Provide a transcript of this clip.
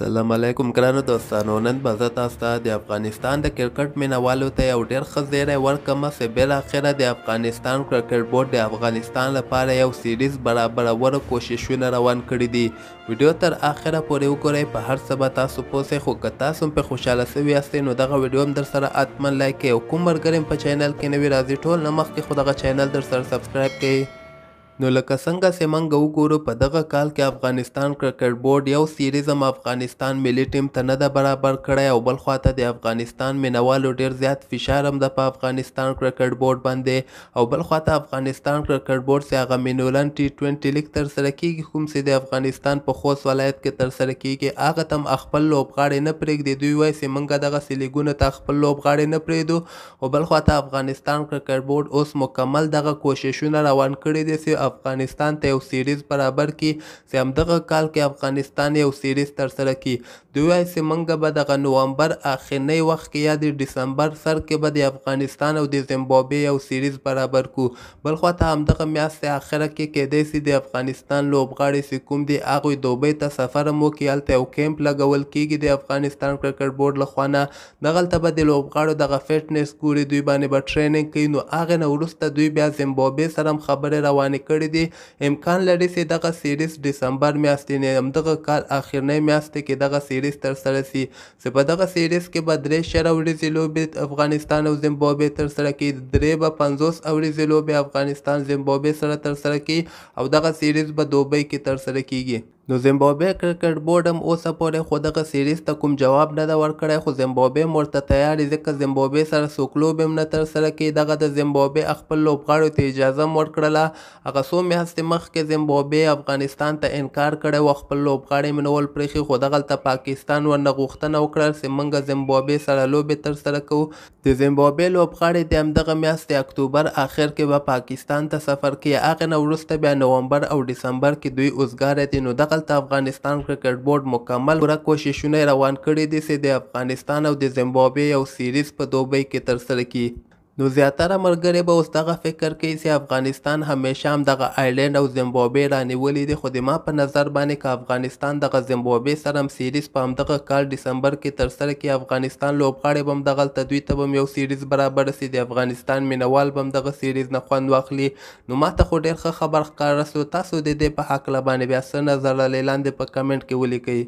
السلام علیکم ګرانو دوستانو نن به زه تاسو ته د افغانستان د کرکټ مینوالو ته یو ډېر ښه زیری ورکړم چې بالاخره د افغانستان کرکټ بورډ د افغانستان لپاره یو سیریز برابرولو کوششونه روان کړي دي ویډیو تر آخره پورې وګورئ په هر څه به تاسو پوه شئ خو که تاسو هم پرې خوشحاله سوي یاستئ نو دغه ویډیو هم درسره حتما لایک کړئ او کوم ملګری په چینل کې نوي راځي ټول نه مخکې خو دغه چینل درسره سبسکرایب کړئ نو لکه څنګه چې موږ وګورو په دغه کال کې افغانستان کرکټ بورډ یو سیریزم افغانستان ملي ټیم ته نه ده برابر کړی او بل خواته د افغانستان مینوالو ډیر زیات فشار هم د په افغانستان کرکټ بورډ باندې او بل خواته افغانستان کرکټ بورډ چې هغه مینولن ټي 20 لیګ تر سره کیږي کوم چې د افغانستان په خوست ولایت کې تر سره کیږي هغه تم خپل لوبغاړي نه پرېږدي دوی وایي چې موږ دغه سلیګونه ته خپل لوبغاړي نه پرېږدو او بل خواته افغانستان کرکټ بورډ اوس مکمل دغه کوششونه روان کړي دي چې افغانستان ته یو سیریز برابر کړي چې همدغه کال کې افغانستان یو سیریز ترسره کړي دوی وایي چې موږ به دغه نومبر اخرنی وخت کې یا د ډسمبر سر کې به د افغانستان او د زیمبابوې یو سیریز برابر کړو بل خوا ته همدغه میاشتې اخره کې کېدای شي د افغانستان لوبغاړي چې کوم دي هغوی دوبۍ ته سفر هم وکړي هلته یو کیمپ لګول کېږي د افغانستان کرکټ بورډ له خوا نه دغلته به د لوبغاړو دغه فټنس ګوري دوی باندې به ټریننګ کوي نو هغې نه وروسته دوی بیا زیمبابوې سره هم خبرې روانې کړي کړی دی امکان لري چې دغه سیریز ډسمبر میاشتې نه همدغه کال اخرنۍ میاشت کې دغه سیریز تر سره شي چې په دغه سیریز کې به درې شره ورځې لوبې افغانستان او زیمبابوې تر سره کوي درې به پنځوس ورځې لوبې افغانستان زیمبابوې سره تر سره کوي او دغه سیریز به دوبۍ کې تر سره کیږي نو زیمبابوې کرکټ بورډ هم اوسه پورې خو دغه سیریز ته کوم جواب نه ده ورکړی خو زیمبابوې ورته تیار ځکه زیمبابوې سره څو کلوب هم نه ترسره کوي دغه د زیمبابوې خپل لوبغاړو ته اجازه هم ورکړله هغه څو میاشتې مخکې زیمبابوې افغانستان ته انکار کړی و خپل لوبغاړي منول پرېښي خو دغلته پاکستان ورنه غوښتنه وکړه چې موږ زیمبابوې سره لوبې ترسره کوو د زیمبابوې لوبغاړي د همدغه میاشتې اکتوبر آخر کې به پاکستان ته سفر کوي هغې نه وروسته بیا نومبر او ډسمبر کې دوی اوزګاره دي نو دغه ته افغانستان کرکټ بورډ مکمل پوره کوششونه روان کړي دي چې د افغانستان او د زیمبابوې یو سیریز په دوبۍ کې ترسره کړي نو زیاتره ملګری به اوس دغه فکر کوي چې افغانستان همیشه هم دغه آیلینډ او زیمبابوې رانیولې دي خو ما په نظر باندې که افغانستان دغه زیمبابوې سره هم سیریز په همدغه کال ډسمبر کې ترسره کې افغانستان لوبغاړي به هم دغلته دوی ته به هم یو سیریز برابر سي د افغانستان مینوال به هم دغه سیریز نه خوند واخلي نو ما ته خو ډېر ښه خبر ښکاره سو تاسو د دې په هکله باندې بیا څه نظر لرئ لاندې په کمنټ کې ولیکئ